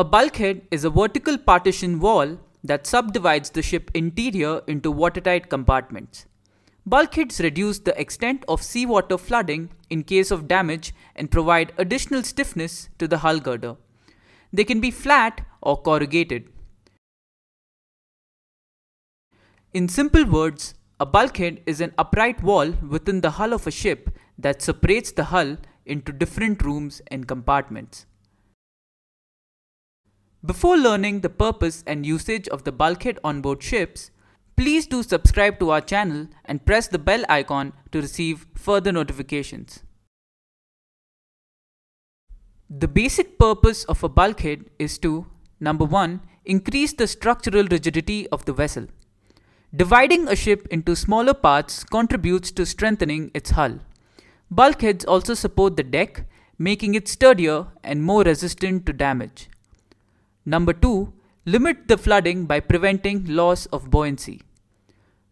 A bulkhead is a vertical partition wall that subdivides the ship interior into watertight compartments. Bulkheads reduce the extent of seawater flooding in case of damage and provide additional stiffness to the hull girder. They can be flat or corrugated. In simple words, a bulkhead is an upright wall within the hull of a ship that separates the hull into different rooms and compartments. Before learning the purpose and usage of the bulkhead on board ships, please do subscribe to our channel and press the bell icon to receive further notifications. The basic purpose of a bulkhead is to number 1 increase the structural rigidity of the vessel. Dividing a ship into smaller parts contributes to strengthening its hull. Bulkheads also support the deck, making it sturdier and more resistant to damage. Number two, limit the flooding by preventing loss of buoyancy.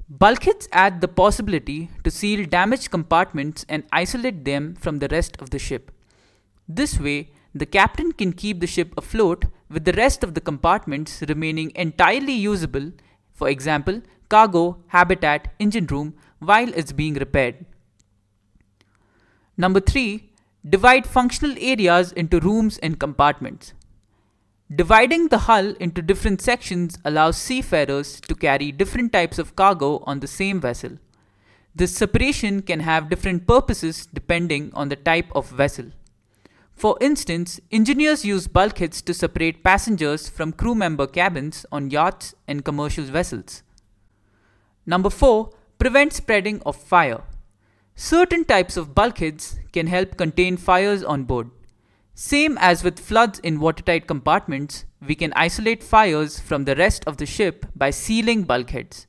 Bulkheads add the possibility to seal damaged compartments and isolate them from the rest of the ship. This way, the captain can keep the ship afloat with the rest of the compartments remaining entirely usable, for example, cargo, habitat, engine room, while it's being repaired. Number 3. Divide functional areas into rooms and compartments. Dividing the hull into different sections allows seafarers to carry different types of cargo on the same vessel. This separation can have different purposes depending on the type of vessel. For instance, engineers use bulkheads to separate passengers from crew member cabins on yachts and commercial vessels. Number 4. Prevent spreading of fire. Certain types of bulkheads can help contain fires on board. Same as with floods in watertight compartments, we can isolate fires from the rest of the ship by sealing bulkheads.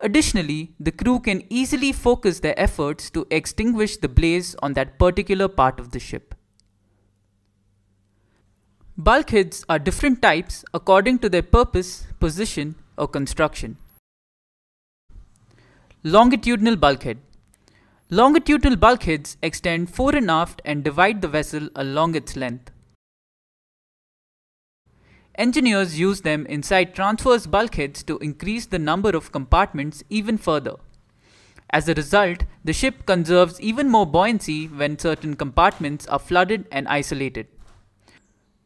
Additionally, the crew can easily focus their efforts to extinguish the blaze on that particular part of the ship. Bulkheads are different types according to their purpose, position, or construction. Longitudinal bulkhead. Longitudinal bulkheads extend fore and aft and divide the vessel along its length. Engineers use them inside transverse bulkheads to increase the number of compartments even further. As a result, the ship conserves even more buoyancy when certain compartments are flooded and isolated.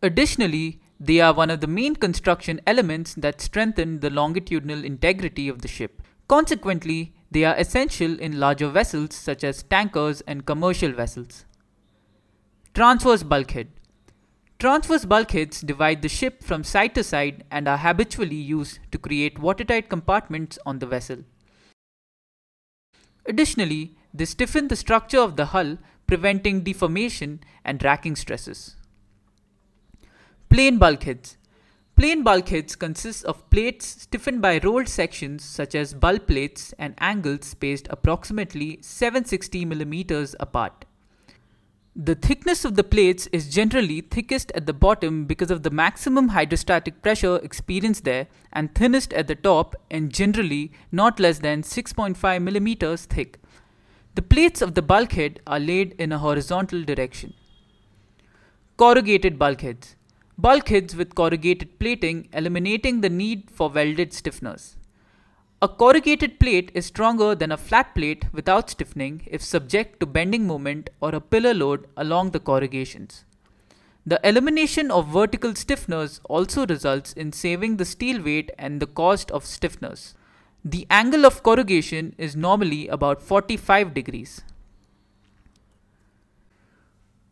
Additionally, they are one of the main construction elements that strengthen the longitudinal integrity of the ship. Consequently, they are essential in larger vessels such as tankers and commercial vessels. Transverse bulkhead. Transverse bulkheads divide the ship from side to side and are habitually used to create watertight compartments on the vessel. Additionally, they stiffen the structure of the hull, preventing deformation and racking stresses. Plain bulkheads. Plain bulkheads consist of plates stiffened by rolled sections such as bull plates and angles spaced approximately 760 mm apart. The thickness of the plates is generally thickest at the bottom because of the maximum hydrostatic pressure experienced there and thinnest at the top and generally not less than 6.5 mm thick. The plates of the bulkhead are laid in a horizontal direction. Corrugated bulkheads bulkheads with corrugated plating, eliminating the need for welded stiffeners. A corrugated plate is stronger than a flat plate without stiffening if subject to bending moment or a pillar load along the corrugations. The elimination of vertical stiffeners also results in saving the steel weight and the cost of stiffeners. The angle of corrugation is normally about 45 degrees.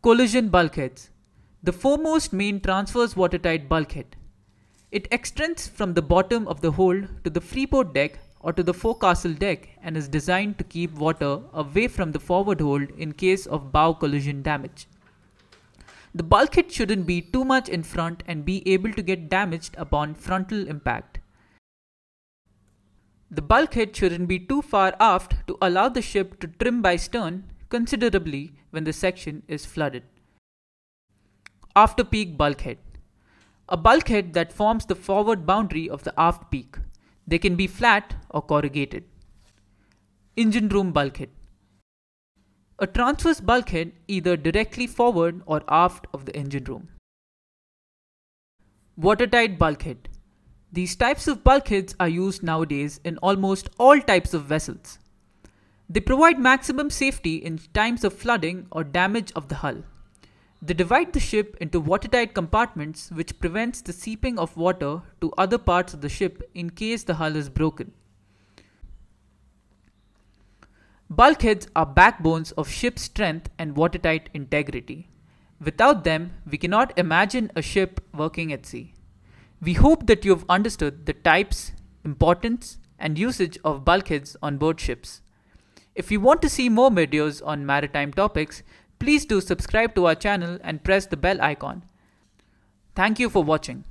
Collision bulkheads the foremost main transfers watertight bulkhead. It extends from the bottom of the hold to the freeport deck or to the forecastle deck and is designed to keep water away from the forward hold in case of bow collision damage. The bulkhead shouldn't be too much in front and be able to get damaged upon frontal impact. The bulkhead shouldn't be too far aft to allow the ship to trim by stern considerably when the section is flooded. After peak bulkhead. A bulkhead that forms the forward boundary of the aft peak. They can be flat or corrugated. Engine room bulkhead. A transverse bulkhead either directly forward or aft of the engine room. Watertight bulkhead. These types of bulkheads are used nowadays in almost all types of vessels. They provide maximum safety in times of flooding or damage of the hull. They divide the ship into watertight compartments which prevents the seeping of water to other parts of the ship in case the hull is broken. Bulkheads are backbones of ship strength and watertight integrity. Without them, we cannot imagine a ship working at sea. We hope that you have understood the types, importance, and usage of bulkheads on board ships. If you want to see more videos on maritime topics, Please do subscribe to our channel and press the bell icon. Thank you for watching.